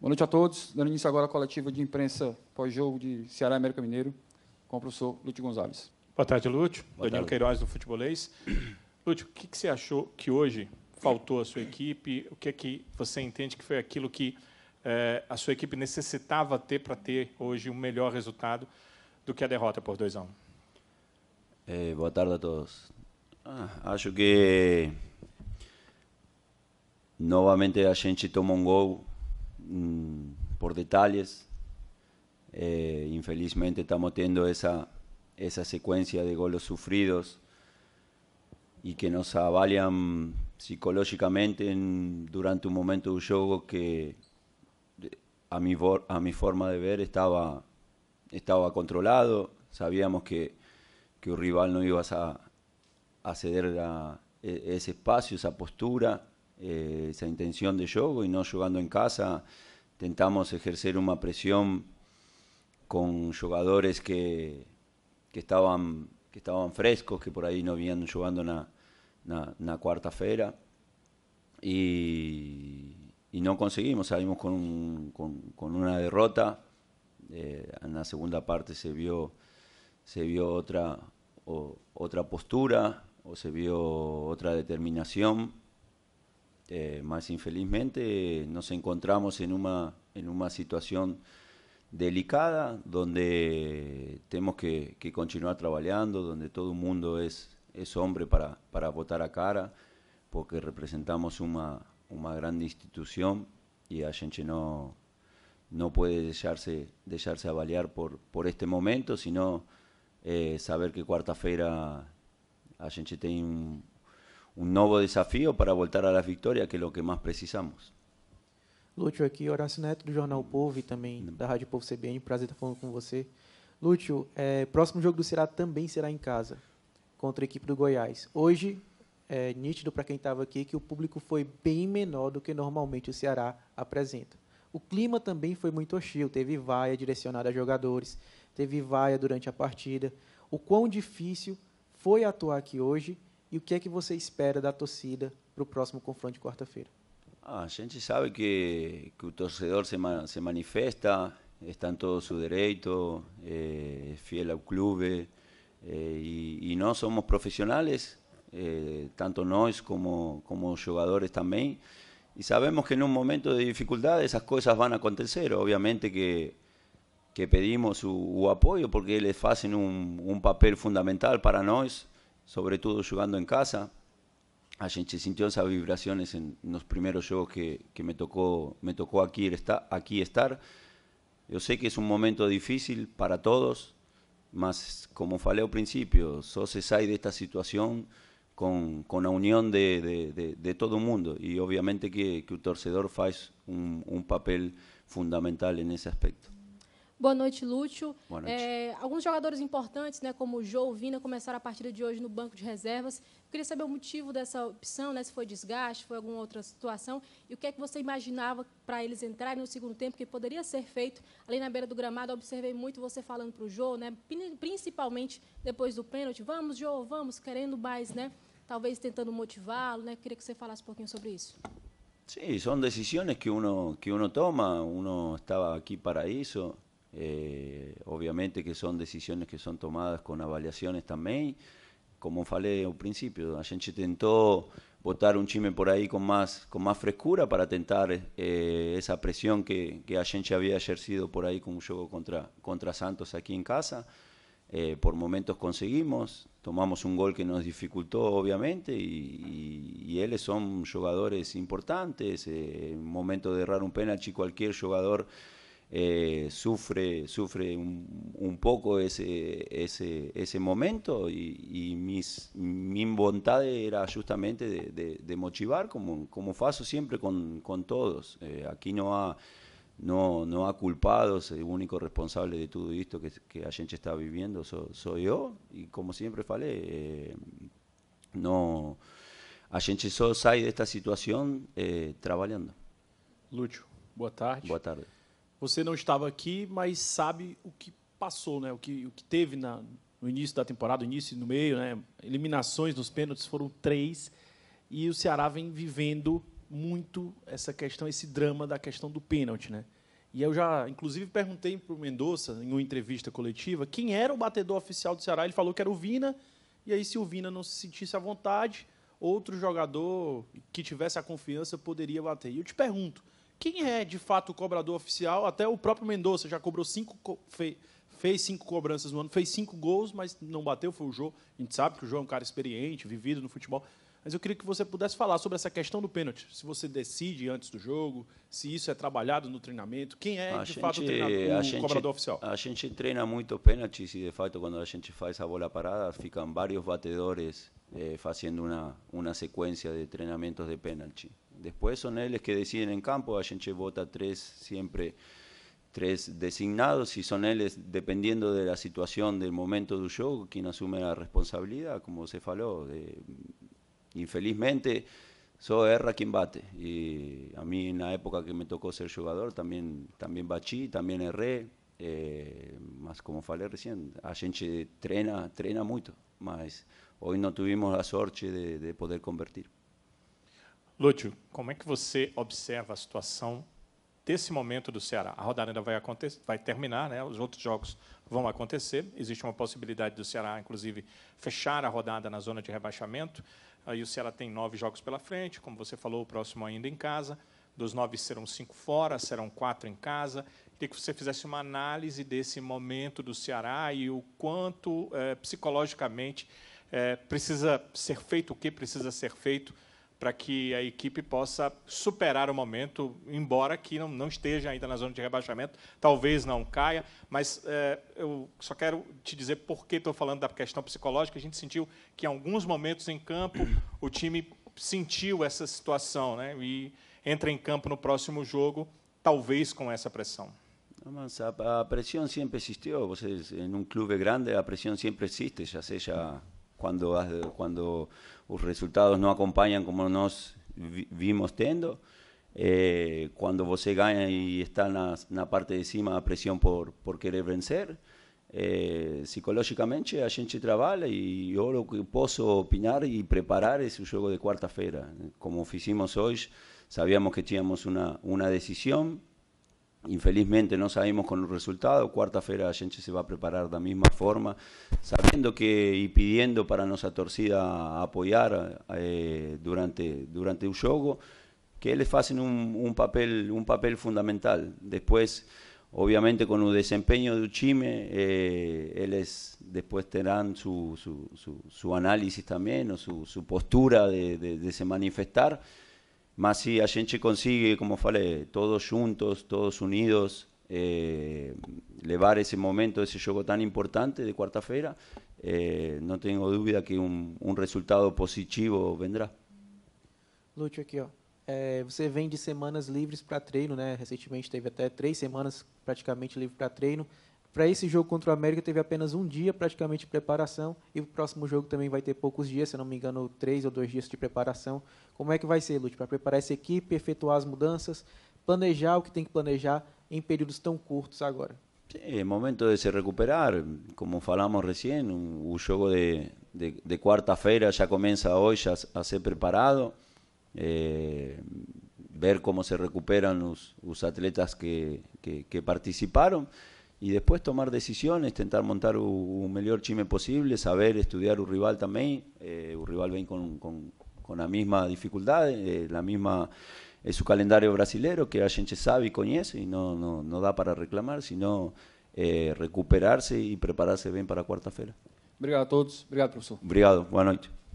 Boa noite a todos. Dando início agora à coletiva de imprensa pós-jogo de Ceará América Mineiro com o professor Lúcio Gonzalez. Boa tarde, Lúcio. Boa Danilo tarde. Queiroz, do Futebolês. Lúcio, o que, você achou que hoje faltou à sua equipe? O que é que você entende que foi aquilo que eh, a sua equipe necessitava ter para ter hoje um melhor resultado do que a derrota por 2 a 1 um? Eh, boa tarde a todos. Ah, acho que novamente a gente tomou um gol Mm, por detalles. Eh, infelizmente estamos teniendo esa, esa secuencia de golos sufridos y que nos avalian psicológicamente durante un momento de un juego que a mi, a mi forma de ver estaba, estaba controlado, sabíamos que, que un rival no iba a, a ceder a e, ese espacio, esa postura eh, esa intención de juego y no jugando en casa. Tentamos ejercer una presión con jugadores que, que, estaban, que estaban frescos, que por ahí no venían jugando una cuarta-feira. Y, no conseguimos, salimos con, una derrota. Eh, en la segunda parte se vio, se vio otra, otra postura o se vio otra determinación eh, más infelizmente nos encontramos en una, en una situación delicada donde tenemos que, continuar trabajando, donde todo el mundo es, es hombre para, para votar a cara, porque representamos una, una gran institución y a gente no, no puede dejarse, dejarse avaliar por, por este momento, sino eh, saber que cuarta-feira a gente tiene un nuevo desafío para voltar a las que es lo que más precisamos. Lúcio, aqui Horácio Neto, do Jornal Povo e também uhum. da Rádio Povo CBN. Prazer estar falando com você. Lúcio, é, próximo jogo do Ceará também será em casa, contra a equipe do Goiás. Hoje, é nítido para quem estava aqui que o público foi bem menor do que normalmente o Ceará apresenta. O clima também foi muito hostil, teve vaia direcionada a jogadores, teve vaia durante a partida. O quão difícil foi atuar aqui hoje e o que é que você espera da torcida para o próximo confronto de quarta-feira? Ah, a gente sabe que, que o torcedor se, se manifesta, está em todo o seu direito, é eh, fiel ao clube, é, e, e, nós somos profissionais, é, eh, tanto nós como, como os jogadores também, e sabemos que em um momento de dificuldade essas coisas vão acontecer. Obviamente que, que pedimos o apoio porque eles fazem um papel fundamental para nós. Sobre todo jugando en casa, a gente esas vibraciones en los primeros juegos que, que me tocó me estar Yo estar que es un momento difícil para todos mas como falei al principio, se de de esta situación con la unión de, todo el todo mundo Y obviamente que, que torcedor hace un papel fundamental en ese aspecto Boa noite, Lúcio. Boa noite. É, alguns jogadores importantes, né, como o João Vina, começaram a partida de hoje no banco de reservas. Eu queria saber o motivo dessa opção, né, se foi desgaste, foi alguma outra situação, e o que é que você imaginava para eles entrarem no segundo tempo, que poderia ser feito ali na beira do gramado. Eu observei muito você falando para o João, né, principalmente depois do pênalti, vamos, João, vamos, querendo mais, né, talvez tentando motivá-lo. Né, queria que você falasse um pouquinho sobre isso. Sí, são decisões que uno, que uno toma, uno estava aqui para isso. Eh, obviamente que son decisiones que son tomadas con avaliaciones también, Como falei al principio, a gente botar un chime por ahí con más con más frescura para tentar eh, esa presión que, que había ejercido por ahí con un juego contra contra Santos aquí en casa. Eh, por momentos conseguimos, tomamos un gol que nos dificultó obviamente y, ellos son jugadores importantes, en momento de errar un penalti cualquier jugador eh, sufre, sufre un, poco ese, ese, ese momento y, mi voluntad era justamente de, motivar, como, como fazo siempre con, todos. Eh, aquí no ha, no, no ha culpados, el único responsable de todo esto que, que estaba está viviendo soy yo y como siempre falé, eh, no, a gente sale de esta situación trabajando Lucho, buenas tarde. tarde. Você não estava aqui, mas sabe o que passou, né? o, que, o que teve na, no início da temporada, início e no meio. Né? Eliminações nos pênaltis foram três. E o Ceará vem vivendo muito essa questão, esse drama da questão do pênalti. Né? E eu já, inclusive, perguntei para o Mendonça, em uma entrevista coletiva, quem era o batedor oficial do Ceará. Ele falou que era o Vina. E aí, se o Vina não se sentisse à vontade, outro jogador que tivesse a confiança poderia bater. E eu te pergunto, quem é de fato o cobrador oficial? Até o próprio Mendonça já cobrou cinco. fe fez cinco cobranças no ano, fez cinco gols, mas não bateu, foi o Jô. A gente sabe que o Jô é um cara experiente, vivido no futebol. Mas eu queria que você pudesse falar sobre essa questão do pênalti. Se você decide antes do jogo, se isso é trabalhado no treinamento, quem é a de gente, fato o, treinador, o gente, cobrador oficial? A gente treina muito pênalti e de fato quando a gente faz a bola parada, ficam vários batedores eh, fazendo uma, uma sequência de treinamentos de pênalti. Después son ellos que deciden en campo, a gente vota tres siempre tres designados y son ellos, dependiendo de la situación del momento del juego, quien asume la responsabilidad, como se faló. De, infelizmente, soy erra quien bate. Y a mí en la época que me tocó ser jugador, también, también bachí, también erré, eh, más como falé recién, a gente trena, trena mucho, más hoy no tuvimos la suerte de, de poder convertir. Lúcio, como é que você observa a situação desse momento do Ceará? A rodada ainda vai, acontecer, vai terminar, né? os outros jogos vão acontecer. Existe uma possibilidade do Ceará, inclusive, fechar a rodada na zona de rebaixamento. Aí o Ceará tem nove jogos pela frente, como você falou, o próximo ainda em casa. Dos nove serão cinco fora, serão quatro em casa. Queria que você fizesse uma análise desse momento do Ceará e o quanto é, psicologicamente é, precisa ser feito, o que precisa ser feito para que a equipe possa superar o momento, embora que não, não, esteja ainda na zona de rebaixamento, talvez não caia, mas é, eu só quero te dizer por que estou falando da questão psicológica. A gente sentiu que em alguns momentos em campo o time sentiu essa situação né, e entra em campo no próximo jogo, talvez com essa pressão. Mas a, a pressão sempre existiu. Vocês, em um clube grande, a pressão sempre existe, já seja cuando, los resultados no acompañan como nos vimos teniendo, eh, cuando vos gana y está en la parte de cima a presión por, querer vencer, eh, psicológicamente hay gente trabaja y yo lo que puedo opinar y preparar es juego juego de cuarta feira Como hicimos hoy, sabíamos que teníamos una decisión, decisión Infelizmente no sabemos con el resultado cuarta feira la se va a preparar de la misma forma, sabiendo que y pidiendo para nuestra torcida apoyar eh, durante, durante el juego, que ellos hacen un, papel, un papel fundamental. Después, obviamente con el desempeño de Uchime, eh, ellos después tendrán su, análisis también o su, postura de se manifestar. Mas se a gente consegue, como falei, todos juntos, todos unidos, eh, levar esse momento, esse jogo tão importante de quarta-feira, eh, não tenho dúvida que um, um, resultado positivo vendrá. Lúcio, aqui, ó. É, você vem de semanas livres para treino, né? Recentemente teve até três semanas praticamente livre para treino. Para esse jogo contra o América, teve apenas um dia praticamente de preparação e o próximo jogo também vai ter poucos dias, se não me engano, três ou dois dias de preparação. Como é que vai ser, Lute, para preparar essa equipe, efetuar as mudanças, planejar o que tem que planejar em períodos tão curtos agora? É momento de se recuperar, como falamos recém. O jogo de, de, de feira já começa hoje a ser preparado, eh, ver como se recuperam os atletas que, que, que y después tomar decisiones, intentar montar un mejor chime posible, saber estudiar un rival también, eh, un rival ven con, la misma dificultad, eh, la misma eh, su calendario brasileño que a gente sabe y conoce y no, no, no da para reclamar, sino eh, recuperarse y prepararse bien para cuarta-feira. Obrigado a todos, gracias profesor. buenas noches.